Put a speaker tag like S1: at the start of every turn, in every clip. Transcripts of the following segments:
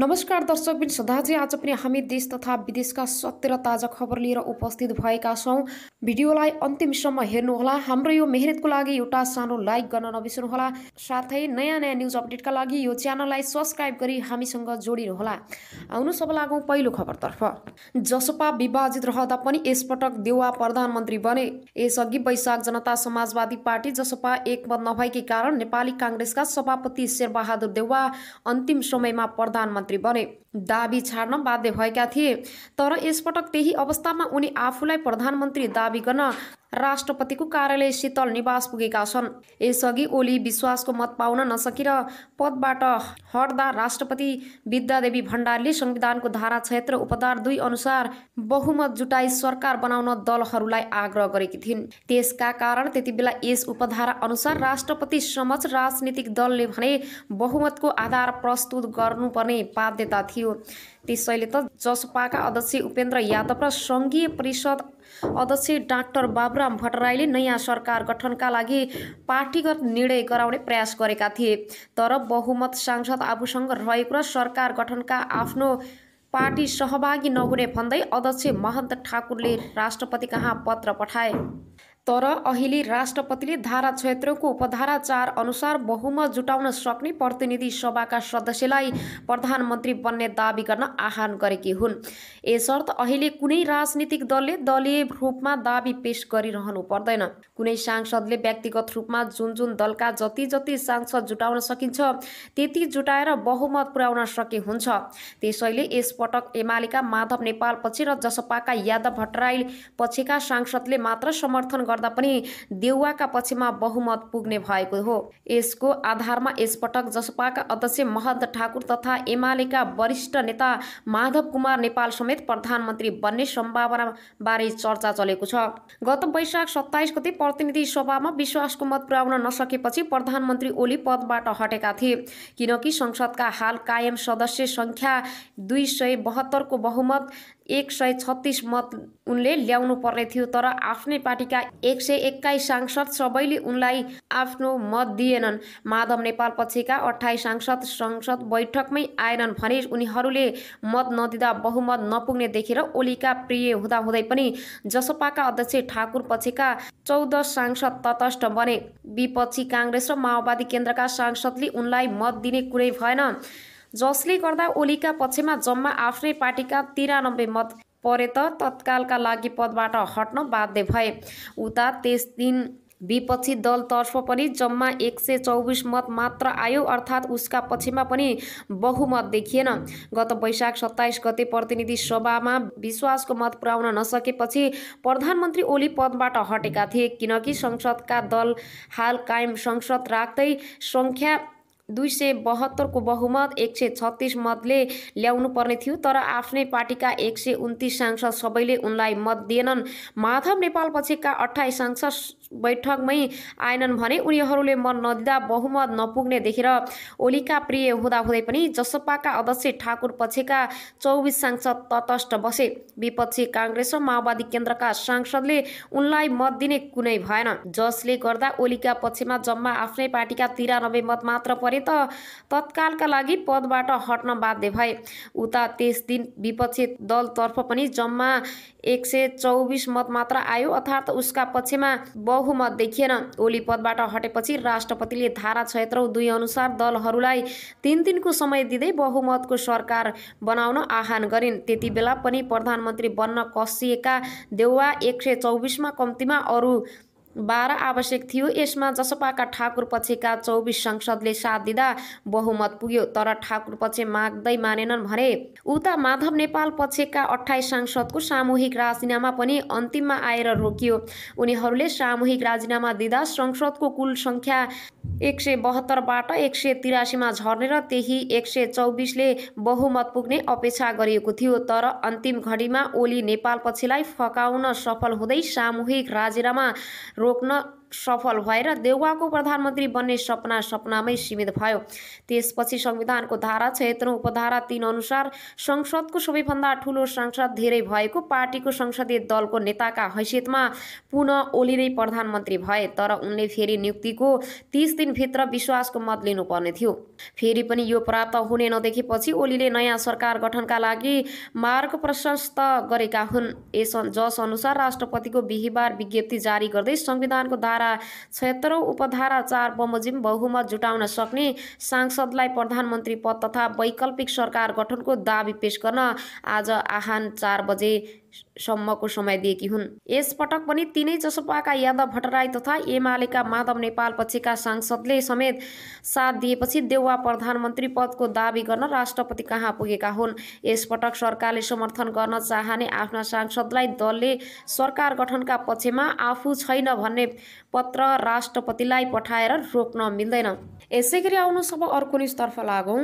S1: नमस्कार दर्शकबिन सदाजी आज पनि हामी देश तथा विदेशका सत्य र ताजा खबर लिएर उपस्थित भएका छौँ भिडियोलाई अन्तिमसम्म हेर्नुहोला हाम्रो यो मेहनतको लागि एउटा सानो लाइक गर्न नबिर्सनुहोला साथै नयाँ नयाँ न्युज अपडेटका लागि यो च्यानललाई सब्सक्राइब गरी हामीसँग जोडिनुहोला आउनु सब लागौँ पहिलो खबरतर्फ जसपा विभाजित रहँदा पनि यसपटक देउवा प्रधानमन्त्री बने यसअघि वैशाख जनता समाजवादी पार्टी जसपा एकमत नभएकै कारण नेपाली काङ्ग्रेसका सभापति शेरबहादुर देउवा अन्तिम समयमा प्रधानमन्त्री मन्त्री बने दावी छाड्न बाध्य भएका थिए तर यसपटक त्यही अवस्थामा उनी आफूलाई प्रधानमन्त्री दावी गर्न राष्ट्रपतिको कार्यालय शीतल निवास पुगेका छन् यसअघि ओली विश्वासको मत पाउन नसकेर पदबाट हट्दा राष्ट्रपति विद्यादेवी भण्डारीले संविधानको धारा क्षेत्र उपधार दुई अनुसार बहुमत जुटाई सरकार बनाउन दलहरूलाई आग्रह गरेकी थिइन् त्यसका कारण त्यति बेला यस उपधारा अनुसार राष्ट्रपति समक्ष राजनीतिक दलले भने बहुमतको आधार प्रस्तुत गर्नुपर्ने बाध्यता थियो त्यसैले त जसपाका अध्यक्ष उपेन्द्र यादव र सङ्घीय परिषद अध्यक्ष डाक्टर बाबुराम भट्टराईले नयाँ सरकार गठनका लागि पार्टीगत निर्णय गराउने प्रयास गरेका थिए तर बहुमत सांसद आफूसँग रहेको र सरकार गठनका आफ्नो पार्टी सहभागी नहुने भन्दै अध्यक्ष महन्त ठाकुरले राष्ट्रपति कहाँ पत्र पठाए तर अहिले राष्ट्रपतिले धारा क्षेत्रको उपधारा चार अनुसार बहुमत जुटाउन सक्ने प्रतिनिधि सभाका सदस्यलाई प्रधानमन्त्री बन्ने दावी गर्न आह्वान गरेकी हुन् यसर्थ अहिले कुनै राजनीतिक दलले दलीय रूपमा दावी पेश गरिरहनु पर्दैन कुनै सांसदले व्यक्तिगत रूपमा जुन जुन दलका जति जति सांसद जुटाउन सकिन्छ त्यति जुटाएर बहुमत पुर्याउन सके हुन्छ त्यसैले यसपटक एमालेका माधव नेपाल नेपालपछि र जसपाका यादव भट्टराई पछिका सांसदले मात्र समर्थन गर्दा पनि देउवाका पक्षमा बहुमत पुग्ने भएको हो यसको आधारमा यसपटक जसपाका अध्यक्ष महन्त ठाकुर तथा एमालेका वरिष्ठ नेता माधव कुमार नेपाल समेत प्रधानमन्त्री बन्ने सम्भावना बारे चर्चा चलेको छ गत वैशाख सत्ताइस गते प्रतिनिधि सभामा विश्वासको मत पुर्याउन नसकेपछि प्रधानमन्त्री ओली पदबाट हटेका थिए किनकि संसदका हाल कायम सदस्य सङ्ख्या दुई सय बहत्तरको बहुमत एक सय छत्तिस मत उनले ल्याउनु पर्ने थियो तर आफ्नै पार्टीका एक सय एक्काइस सांसद सबैले उनलाई आफ्नो मत दिएनन् माधव नेपाल पछिका अठाइस सांसद संसद बैठकमै आएनन् भने उनीहरूले मत नदिँदा बहुमत नपुग्ने देखेर ओलीका प्रिय हुँदाहुँदै पनि जसपाका अध्यक्ष ठाकुर पछिका चौध सांसद तटस्थ बने विपक्षी काङ्ग्रेस र माओवादी केन्द्रका सांसदले उनलाई मत दिने कुरै भएन जसले गर्दा ओलीका पक्षमा जम्मा आफ्नै पार्टीका तिरानब्बे मत परे त तत्कालका लागि पदबाट हट्न बाध्य भए उता त्यस दिन विपक्षी दलतर्फ पनि जम्मा एक सय चौबिस मत मात्र आयो अर्थात् उसका पछिमा पनि बहुमत देखिएन गत वैशाख सत्ताइस गते प्रतिनिधि सभामा विश्वासको मत पुर्याउन नसकेपछि प्रधानमन्त्री ओली पदबाट हटेका थिए किनकि संसदका दल हाल कायम संसद राख्दै सङ्ख्या दुई सय बहत्तरको बहुमत एक सय छत्तिस मतले ल्याउनु पर्ने थियो तर आफ्नै पार्टीका एक सय उन्तिस सांसद सबैले उनलाई मत दिएनन् माधव नेपाल पछिका अठाइस सांसद बैठकमै आएनन् भने उनीहरूले मत नदिँदा बहुमत नपुग्ने देखेर ओलीका प्रिय हुँदाहुँदै पनि जसपाका अध्यक्ष ठाकुर पछिका चौबिस सांसद तटस्थ बसे विपक्षी काङ्ग्रेस र माओवादी केन्द्रका सांसदले उनलाई मत दिने कुनै भएन जसले गर्दा ओलीका पक्षमा जम्मा आफ्नै पार्टीका तिरानब्बे मत मात्र परे भने त तत्कालका लागि पदबाट हट्न बाध्य भए उता त्यस दिन विपक्षी दलतर्फ पनि जम्मा एक सय चौबिस मत मात्र आयो अर्थात् उसका पक्षमा बहुमत देखिएन ओली पदबाट हटेपछि राष्ट्रपतिले धारा क्षेत्र दुई अनुसार दलहरूलाई तिन दिनको समय दिँदै बहुमतको सरकार बनाउन आह्वान गरिन् त्यति बेला पनि प्रधानमन्त्री बन्न कसिएका देउवा एक सय चौबिसमा कम्तीमा अरू बाह्र आवश्यक थियो यसमा जसपाका ठाकुर पछिका चौबिस सांसदले साथ दिँदा बहुमत पुग्यो तर ठाकुर पछि माग्दै मानेनन् भने उता माधव नेपाल पछिका अठाइस सांसदको सामूहिक राजीनामा पनि अन्तिममा आएर रोकियो उनीहरूले सामूहिक राजीनामा दिँदा संसदको कुल सङ्ख्या एक सय बहत्तरबाट एक सय तिरासीमा झर्ने र त्यही एक सय चौबिसले बहुमत पुग्ने अपेक्षा गरिएको थियो तर अन्तिम घडीमा ओली नेपाल पछिलाई फकाउन सफल हुँदै सामूहिक राजीनामा रोकना सफल भएर देउवाको प्रधानमन्त्री बन्ने सपना सपनामै सीमित भयो त्यसपछि संविधानको धारा क्षेत्र उपधारा तिन अनुसार संसदको सबैभन्दा ठुलो सांसद धेरै भएको पार्टीको संसदीय दलको नेताका हैसियतमा पुनः ओली नै प्रधानमन्त्री भए तर उनले फेरि नियुक्तिको तिस दिनभित्र विश्वासको मत लिनुपर्ने थियो फेरि पनि यो प्राप्त हुने नदेखेपछि ओलीले नयाँ सरकार गठनका लागि मार्ग प्रशस्त गरेका हुन् यस जस अनुसार राष्ट्रपतिको बिहिबार विज्ञप्ति जारी गर्दै संविधानको धारा धारा छयत्तरौँ उपधारा चार बमोजिम बहुमत जुटाउन सक्ने सांसदलाई प्रधानमन्त्री पद तथा वैकल्पिक सरकार गठनको दावी पेश गर्न आज आहान चार बजे सम्मको समय दिएकी हुन् यसपटक पनि तिनै जसपाका यादव भट्टराई तथा एमालेका माधव नेपाल पछिका सांसदले समेत साथ दिएपछि देउवा प्रधानमन्त्री पदको दावी गर्न राष्ट्रपति कहाँ पुगेका हुन् यसपटक सरकारले समर्थन गर्न चाहने आफ्ना सांसदलाई दलले सरकार गठनका पक्षमा आफू छैन भन्ने पत्र राष्ट्रपतिलाई पठाएर रोक्न मिल्दैन यसै गरी आउनु सब अर्को निजतर्फ लागौँ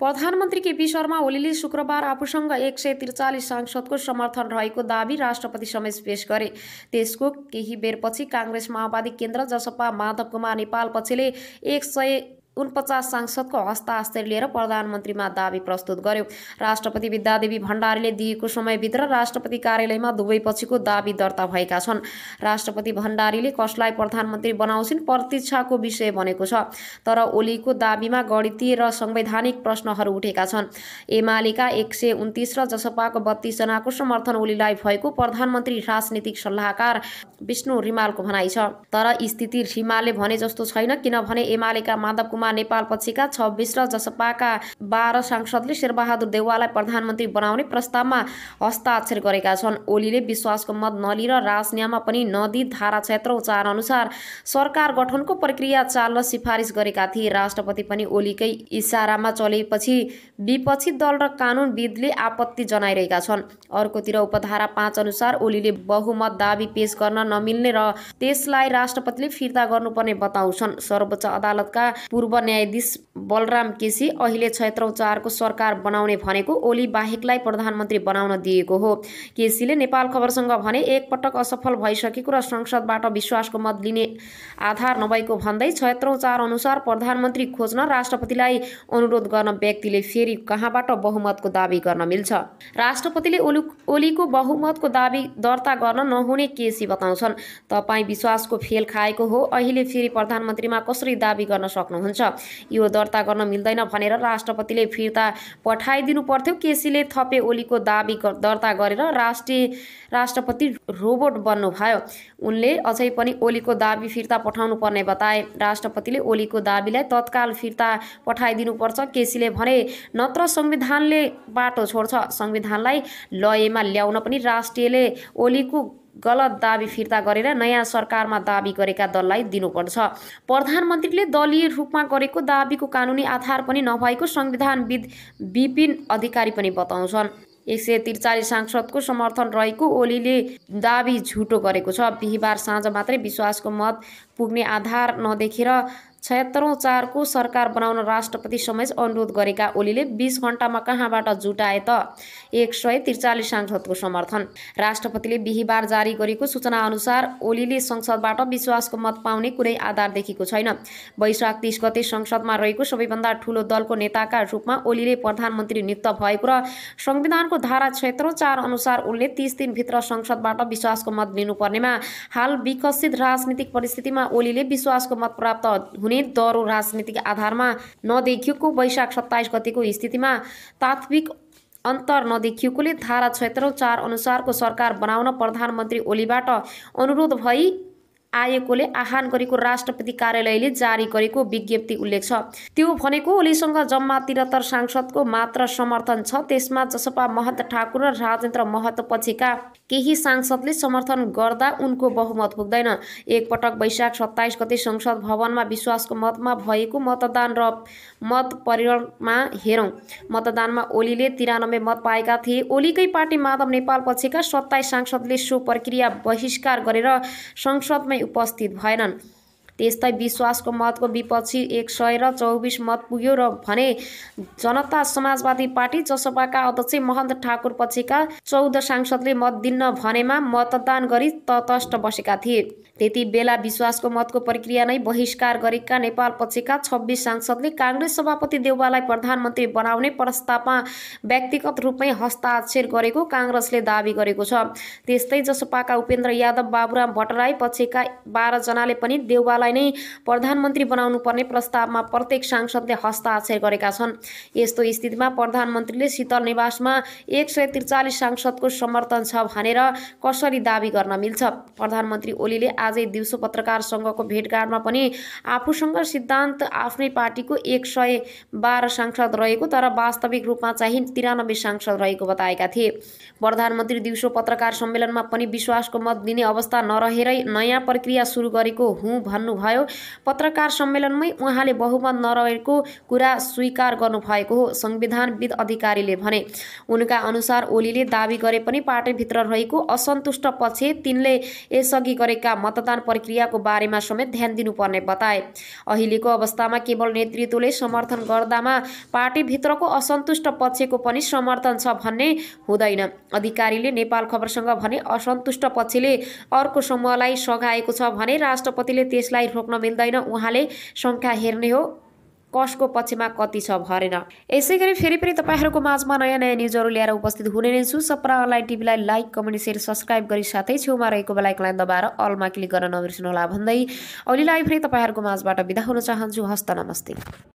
S1: प्रधानमन्त्री केपी शर्मा ओलीले शुक्रबार आफूसँग एक सय त्रिचालिस सांसदको समर्थन रहेको दावी राष्ट्रपति समेत पेश गरे त्यसको केही बेरपछि काङ्ग्रेस माओवादी केन्द्र जसपा माधव कुमार नेपाल पछिले एक सय उनपचास सांसदको हस्ताक्षर लिएर प्रधानमन्त्रीमा दावी प्रस्तुत गर्यो राष्ट्रपति विद्यादेवी भण्डारीले दिएको समयभित्र राष्ट्रपति कार्यालयमा दुवै पछिको दावी दर्ता भएका छन् राष्ट्रपति भण्डारीले कसलाई प्रधानमन्त्री बनाउँछिन् प्रतीक्षाको विषय बनेको छ तर ओलीको दावीमा गणितीय र संवैधानिक प्रश्नहरू उठेका छन् एमालेका एक सय उन्तिस र जसपाको बत्तीसजनाको समर्थन ओलीलाई भएको प्रधानमन्त्री राजनीतिक सल्लाहकार विष्णु रिमालको भनाइ छ तर स्थिति रिमालले भने जस्तो छैन किनभने एमालेका माधव कुमार नेपाल पछिका छब्बिस र जसपाका बाह्र सांसदले शेरबहादुर देवाललाई प्रधानमन्त्री बनाउने प्रस्तावमा हस्ताक्षर गरेका छन् ओलीले विश्वासको मत नलिएर राजनीमा पनि नदी धारा क्षेत्र उचार अनुसार सरकार गठनको प्रक्रिया चाल्न सिफारिस गरेका थिए राष्ट्रपति पनि ओलीकै इसारामा चलेपछि विपक्षी दल र कानुनविदले आपत्ति जनाइरहेका छन् अर्कोतिर उपधारा पाँच अनुसार ओलीले बहुमत दावी पेश गर्न नमिल्ने र त्यसलाई राष्ट्रपतिले फिर्ता गर्नुपर्ने बताउँछन् सर्वोच्च अदालतका पूर्व पूर्व न्यायाधीश बलराम केसी अहिले क्षेत्रौँ चारको सरकार बनाउने भनेको ओली बाहेकलाई प्रधानमन्त्री बनाउन दिएको हो केसीले नेपाल खबरसँग भने एकपटक असफल भइसकेको र संसदबाट विश्वासको मत लिने आधार नभएको भन्दै क्षेत्रौँ चार अनुसार प्रधानमन्त्री खोज्न राष्ट्रपतिलाई अनुरोध गर्न व्यक्तिले फेरि कहाँबाट बहुमतको दावी गर्न मिल्छ राष्ट्रपतिले ओली ओलीको बहुमतको दावी दर्ता गर्न नहुने केसी बताउँछन् तपाईँ विश्वासको फेल खाएको हो अहिले फेरि प्रधानमन्त्रीमा कसरी दावी गर्न सक्नुहुन्छ छ यो दर्ता गर्न मिल्दैन भनेर राष्ट्रपतिले फिर्ता पठाइदिनु पर्थ्यो केसीले थपे ओलीको दावी दर्ता गरेर राष्ट्रिय राष्ट्रपति रोबोट बन्नुभयो उनले अझै पनि ओलीको दावी फिर्ता पठाउनु पर्ने बताए राष्ट्रपतिले ओलीको दावीलाई तत्काल फिर्ता पठाइदिनुपर्छ केसीले भने नत्र संविधानले बाटो छोड्छ संविधानलाई लयमा ल्याउन पनि राष्ट्रियले ओलीको गलत दाबी फिर्ता गरेर नयाँ सरकारमा दाबी गरेका दललाई दिनुपर्छ प्रधानमन्त्रीले दलीय रूपमा गरेको दाबीको कानुनी आधार पनि नभएको संविधानविद विपिन अधिकारी पनि बताउँछन् एक सय त्रिचालिस सांसदको समर्थन रहेको ओलीले दाबी झुटो गरेको छ बिहिबार साँझ मात्रै विश्वासको मत पुग्ने आधार नदेखेर छयत्तरौँ चारको सरकार बनाउन राष्ट्रपति समेत अनुरोध गरेका ओलीले बिस घन्टामा कहाँबाट जुटाए त एक सय त्रिचालिस सांसदको समर्थन राष्ट्रपतिले बिहिबार जारी गरेको सूचना अनुसार ओलीले संसदबाट विश्वासको मत पाउने कुनै आधार देखेको छैन वैशाख तिस गते संसदमा रहेको सबैभन्दा ठूलो दलको नेताका रूपमा ओलीले प्रधानमन्त्री नियुक्त भएको र संविधानको धारा क्षेत्र चार अनुसार उनले तिस दिनभित्र संसदबाट विश्वासको मत लिनुपर्नेमा हाल विकसित राजनीतिक परिस्थितिमा ओलीले विश्वासको मत प्राप्त हुने दरो राजनीतिक आधारमा नदेखिएको वैशाख सत्ताइस गतिको स्थितिमा तात्विक अन्तर नदेखिएकोले धारा क्षेत्र चार अनुसारको सरकार बनाउन प्रधानमन्त्री ओलीबाट अनुरोध भई आएकोले आह्वान गरेको राष्ट्रपति कार्यालयले जारी गरेको विज्ञप्ति उल्लेख छ त्यो भनेको ओलीसँग जम्मा त्रिहत्तर सांसदको मात्र समर्थन छ त्यसमा जसपा महन्त ठाकुर र राजेन्द्र महत पछिका केही सांसदले समर्थन गर्दा उनको बहुमत पुग्दैन एकपटक वैशाख सत्ताइस गते संसद भवनमा विश्वासको मतमा भएको मतदान र मत परिणमा हेरौँ मतदानमा ओलीले तिरानब्बे मत पाएका थिए ओलीकै पार्टी माधव नेपाल पछिका सत्ताइस सांसदले सो प्रक्रिया बहिष्कार गरेर संसदमै উপস্থিত ভয়রান त्यस्तै विश्वासको मतको विपक्षी एक सय र चौबिस मत पुग्यो र भने जनता समाजवादी पार्टी जसपाका अध्यक्ष महन्त ठाकुर पछिका चौध सांसदले मत दिन्न भनेमा मतदान गरी तटस्थ बसेका थिए त्यति बेला विश्वासको मतको प्रक्रिया नै बहिष्कार गरेका नेपाल पछिका छब्बिस सांसदले काङ्ग्रेस सभापति देउवालाई प्रधानमन्त्री बनाउने प्रस्तावमा व्यक्तिगत रूपमै हस्ताक्षर गरेको काङ्ग्रेसले दावी गरेको छ त्यस्तै जसपाका उपेन्द्र यादव बाबुराम भट्टराई पछिका बाह्रजनाले पनि देउवालाई उहाँलाई नै प्रधानमन्त्री पर्ने प्रस्तावमा प्रत्येक सांसदले हस्ताक्षर गरेका छन् यस्तो स्थितिमा प्रधानमन्त्रीले शीतल निवासमा एक सय त्रिचालिस सांसदको समर्थन छ भनेर कसरी दावी गर्न मिल्छ प्रधानमन्त्री ओलीले आजै दिउँसो पत्रकारसँगको भेटघाटमा पनि आफूसँग सिद्धान्त आफ्नै पार्टीको एक सय बाह्र सांसद रहेको तर वास्तविक रूपमा चाहिँ तिरानब्बे सांसद रहेको बताएका थिए प्रधानमन्त्री दिउँसो पत्रकार सम्मेलनमा पनि विश्वासको मत दिने अवस्था नरहेरै नयाँ प्रक्रिया सुरु गरेको हुँ भन्नु गर्नुभयो पत्रकार सम्मेलनमै उहाँले बहुमत नरहेको कुरा स्वीकार गर्नुभएको हो संविधानविद अधिकारीले भने उनका अनुसार ओलीले दावी गरे पनि पार्टीभित्र रहेको असन्तुष्ट पक्ष तिनले यसअघि गरेका मतदान प्रक्रियाको बारेमा समेत ध्यान दिनुपर्ने बताए अहिलेको अवस्थामा केवल नेतृत्वले समर्थन गर्दामा पार्टीभित्रको असन्तुष्ट पक्षको पनि समर्थन छ भन्ने हुँदैन अधिकारीले नेपाल खबरसँग भने असन्तुष्ट पक्षले अर्को समूहलाई सघाएको छ भने राष्ट्रपतिले त्यसलाई रोक्न मिल्दैन उहाँले सङ्ख्या हेर्ने हो कसको पछिमा कति छ भरेन यसै गरी फेरि पनि तपाईँहरूको माझमा नयाँ नयाँ न्युजहरू ल्याएर उपस्थित हुने नै छु सपरा अनलाइन टिभीलाई लाइक कमेन्ट सेयर सब्सक्राइब गरी साथै छेउमा रहेको बेलायकलाई दबाएर अलमा क्लिक गर्न नबिर्सनु होला भन्दै अहिलेलाई फेरि तपाईँहरूको माझबाट बिदा हुन चाहन्छु हस्त नमस्ते